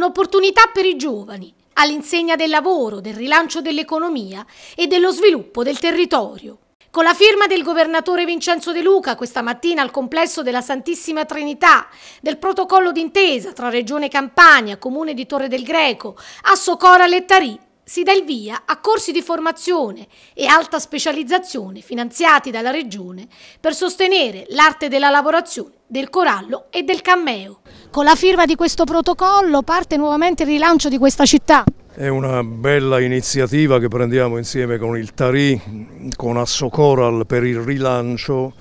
un'opportunità per i giovani, all'insegna del lavoro, del rilancio dell'economia e dello sviluppo del territorio. Con la firma del governatore Vincenzo De Luca questa mattina al complesso della Santissima Trinità del protocollo d'intesa tra Regione Campania, Comune di Torre del Greco, Assocora Lettarì si dà il via a corsi di formazione e alta specializzazione finanziati dalla Regione per sostenere l'arte della lavorazione, del corallo e del cammeo. Con la firma di questo protocollo parte nuovamente il rilancio di questa città. È una bella iniziativa che prendiamo insieme con il Tari, con Assocoral per il rilancio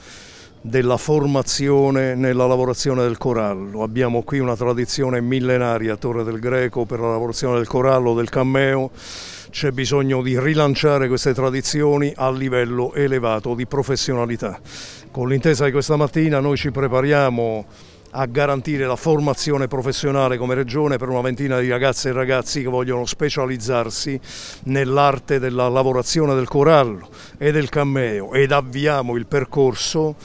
della formazione nella lavorazione del corallo. Abbiamo qui una tradizione millenaria a Torre del Greco per la lavorazione del corallo, del cammeo. C'è bisogno di rilanciare queste tradizioni a livello elevato di professionalità. Con l'intesa di questa mattina noi ci prepariamo a garantire la formazione professionale come regione per una ventina di ragazze e ragazzi che vogliono specializzarsi nell'arte della lavorazione del corallo e del cammeo ed avviamo il percorso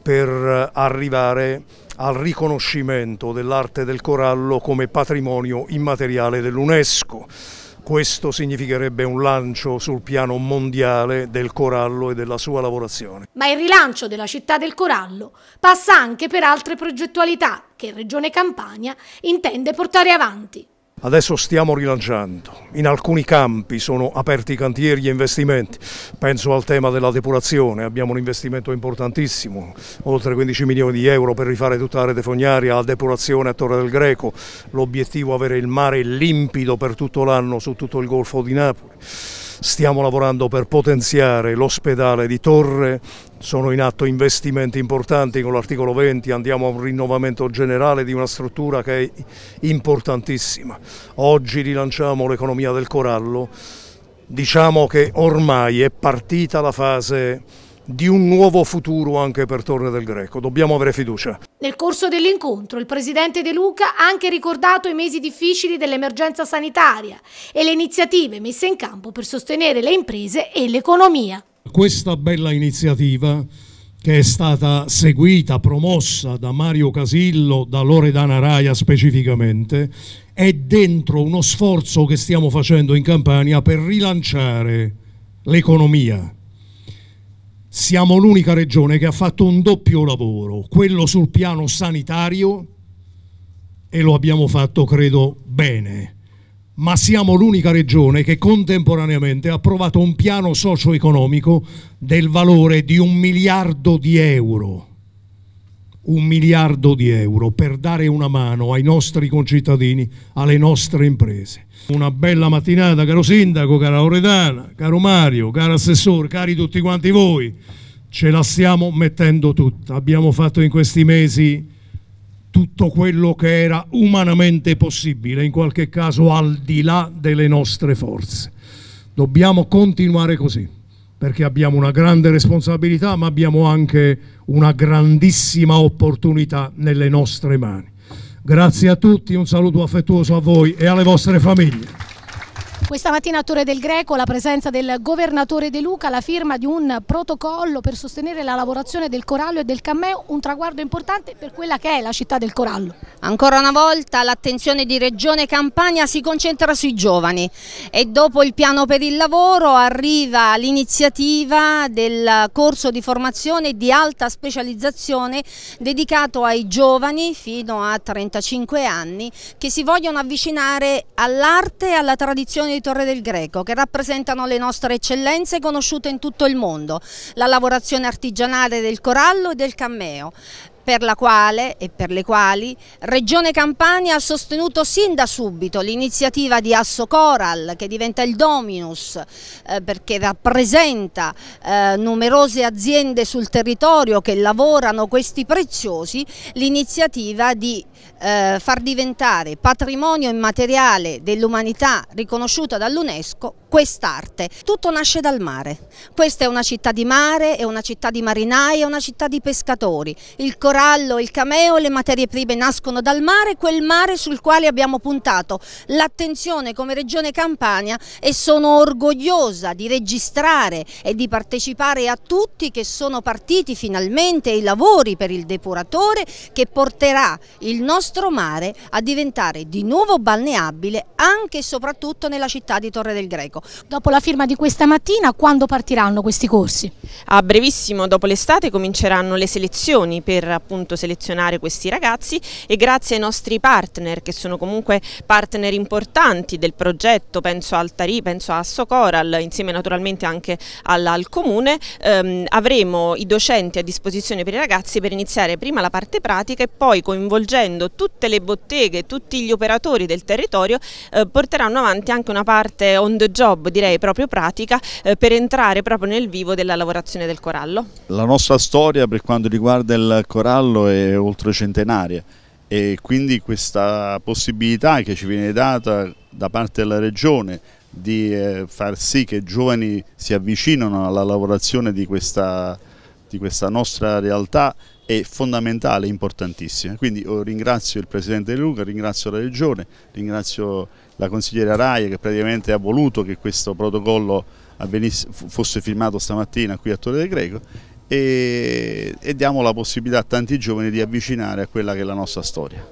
per arrivare al riconoscimento dell'arte del corallo come patrimonio immateriale dell'UNESCO. Questo significherebbe un lancio sul piano mondiale del corallo e della sua lavorazione. Ma il rilancio della città del corallo passa anche per altre progettualità che Regione Campania intende portare avanti. Adesso stiamo rilanciando, in alcuni campi sono aperti i cantieri e investimenti, penso al tema della depurazione, abbiamo un investimento importantissimo, oltre 15 milioni di euro per rifare tutta la rete fognaria, la depurazione a Torre del Greco, l'obiettivo è avere il mare limpido per tutto l'anno su tutto il Golfo di Napoli stiamo lavorando per potenziare l'ospedale di Torre, sono in atto investimenti importanti con l'articolo 20, andiamo a un rinnovamento generale di una struttura che è importantissima. Oggi rilanciamo l'economia del corallo, diciamo che ormai è partita la fase di un nuovo futuro anche per Torre del Greco. Dobbiamo avere fiducia. Nel corso dell'incontro il presidente De Luca ha anche ricordato i mesi difficili dell'emergenza sanitaria e le iniziative messe in campo per sostenere le imprese e l'economia. Questa bella iniziativa che è stata seguita, promossa da Mario Casillo, da Loredana Raia specificamente, è dentro uno sforzo che stiamo facendo in Campania per rilanciare l'economia siamo l'unica regione che ha fatto un doppio lavoro, quello sul piano sanitario e lo abbiamo fatto credo bene, ma siamo l'unica regione che contemporaneamente ha approvato un piano socio-economico del valore di un miliardo di euro un miliardo di euro per dare una mano ai nostri concittadini, alle nostre imprese. Una bella mattinata caro sindaco, cara Loredana, caro Mario, caro assessore, cari tutti quanti voi. Ce la stiamo mettendo tutta. Abbiamo fatto in questi mesi tutto quello che era umanamente possibile, in qualche caso al di là delle nostre forze. Dobbiamo continuare così perché abbiamo una grande responsabilità ma abbiamo anche una grandissima opportunità nelle nostre mani. Grazie a tutti, un saluto affettuoso a voi e alle vostre famiglie. Questa mattina a Torre del Greco la presenza del governatore De Luca, la firma di un protocollo per sostenere la lavorazione del corallo e del cammeo, un traguardo importante per quella che è la città del corallo. Ancora una volta l'attenzione di Regione Campania si concentra sui giovani e dopo il piano per il lavoro arriva l'iniziativa del corso di formazione di alta specializzazione dedicato ai giovani fino a 35 anni che si vogliono avvicinare all'arte e alla tradizione di Torre del Greco che rappresentano le nostre eccellenze conosciute in tutto il mondo, la lavorazione artigianale del corallo e del cammeo per la quale e per le quali Regione Campania ha sostenuto sin da subito l'iniziativa di Asso Coral che diventa il Dominus eh, perché rappresenta eh, numerose aziende sul territorio che lavorano questi preziosi, l'iniziativa di eh, far diventare patrimonio immateriale dell'umanità riconosciuta dall'UNESCO quest'arte. Tutto nasce dal mare, questa è una città di mare, è una città di marinai, è una città di pescatori, il corallo, il cameo, le materie prime nascono dal mare, quel mare sul quale abbiamo puntato l'attenzione come Regione Campania e sono orgogliosa di registrare e di partecipare a tutti che sono partiti finalmente i lavori per il depuratore che porterà il nostro mare a diventare di nuovo balneabile anche e soprattutto nella città di Torre del Greco. Dopo la firma di questa mattina quando partiranno questi corsi? A brevissimo dopo l'estate cominceranno le selezioni per appunto selezionare questi ragazzi e grazie ai nostri partner che sono comunque partner importanti del progetto, penso al Tari, penso a Socoral, insieme naturalmente anche al, al Comune, ehm, avremo i docenti a disposizione per i ragazzi per iniziare prima la parte pratica e poi coinvolgendo tutte le botteghe, tutti gli operatori del territorio eh, porteranno avanti anche una parte on the job direi proprio pratica eh, per entrare proprio nel vivo della lavorazione del corallo. La nostra storia per quanto riguarda il corallo stallo è centenaria e quindi questa possibilità che ci viene data da parte della Regione di eh, far sì che i giovani si avvicinino alla lavorazione di questa, di questa nostra realtà è fondamentale, importantissima. Quindi oh, ringrazio il Presidente Luca, ringrazio la Regione, ringrazio la consigliera Raia che praticamente ha voluto che questo protocollo fosse firmato stamattina qui a Torre del Greco e, e diamo la possibilità a tanti giovani di avvicinare a quella che è la nostra storia.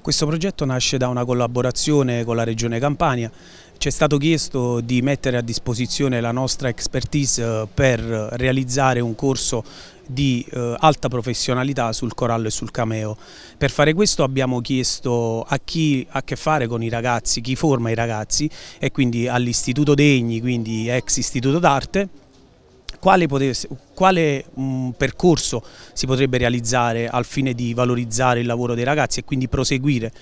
Questo progetto nasce da una collaborazione con la Regione Campania. Ci è stato chiesto di mettere a disposizione la nostra expertise eh, per realizzare un corso di eh, alta professionalità sul corallo e sul cameo. Per fare questo abbiamo chiesto a chi ha a che fare con i ragazzi, chi forma i ragazzi e quindi all'Istituto Degni, quindi ex Istituto d'Arte, quale, potesse, quale mh, percorso si potrebbe realizzare al fine di valorizzare il lavoro dei ragazzi e quindi proseguire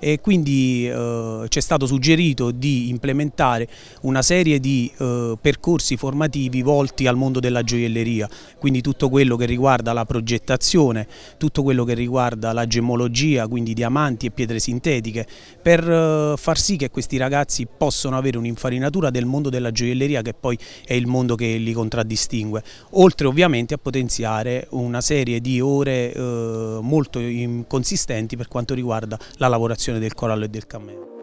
e quindi eh, ci è stato suggerito di implementare una serie di eh, percorsi formativi volti al mondo della gioielleria, quindi tutto quello che riguarda la progettazione, tutto quello che riguarda la gemologia, quindi diamanti e pietre sintetiche, per eh, far sì che questi ragazzi possano avere un'infarinatura del mondo della gioielleria che poi è il mondo che li contraddistingue, oltre ovviamente a potenziare una serie di ore eh, molto consistenti per quanto riguarda la lavorazione del corallo e del cammello.